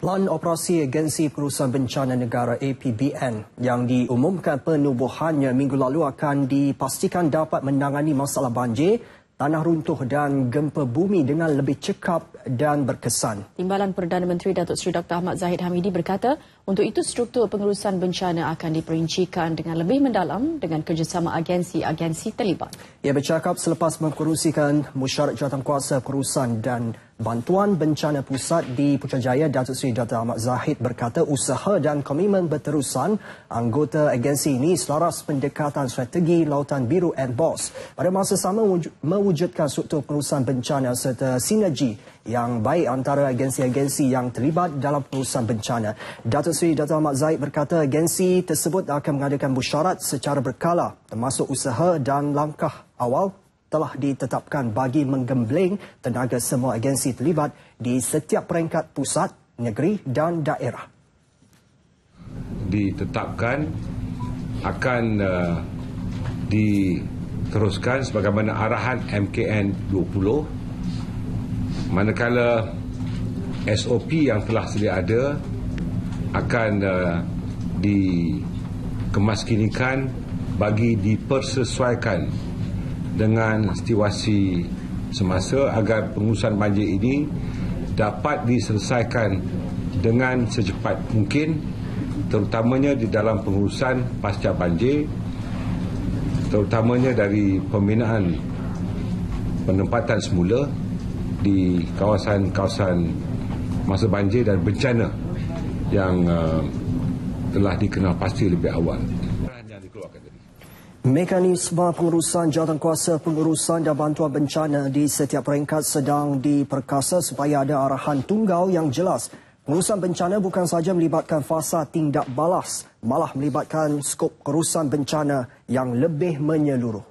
Plan Operasi Agensi Perusahaan Bencana Negara APBN yang diumumkan penubuhannya minggu lalu akan dipastikan dapat menangani masalah banjir, tanah runtuh dan gempa bumi dengan lebih cekap dan berkesan. Timbalan Perdana Menteri Datuk Seri Dr. Ahmad Zahid Hamidi berkata, untuk itu struktur pengurusan bencana akan diperincikan dengan lebih mendalam dengan kerjasama agensi-agensi terlibat. Ia bercakap selepas mengkurusikan musyarat jawatankuasa perusahaan dan Bantuan Bencana Pusat di Putrajaya Datuk Seri Dr. Ahmad Zahid berkata usaha dan komitmen berterusan anggota agensi ini selaras pendekatan strategi Lautan Biru and Boss pada masa sama mewujudkan struktur pengurusan bencana serta sinergi yang baik antara agensi-agensi yang terlibat dalam pengurusan bencana. Datuk Seri Dr. Ahmad Zahid berkata agensi tersebut akan mengadakan busyarat secara berkala termasuk usaha dan langkah awal telah ditetapkan bagi menggembleng tenaga semua agensi terlibat di setiap peringkat pusat, negeri dan daerah. Ditetapkan akan uh, diteruskan sebagaimana arahan MKN 20 manakala SOP yang telah sedia ada akan uh, dikemaskinikan bagi dipersesuaikan dengan situasi semasa agar pengurusan banjir ini dapat diselesaikan dengan secepat mungkin terutamanya di dalam pengurusan pasca banjir terutamanya dari pembinaan penempatan semula di kawasan-kawasan masa banjir dan bencana yang uh, telah dikenal pasti lebih awal. Mekanisme pengurusan jawatankuasa pengurusan dan bantuan bencana di setiap peringkat sedang diperkasa supaya ada arahan tunggal yang jelas. Pengurusan bencana bukan sahaja melibatkan fasa tindak balas, malah melibatkan skop pengurusan bencana yang lebih menyeluruh.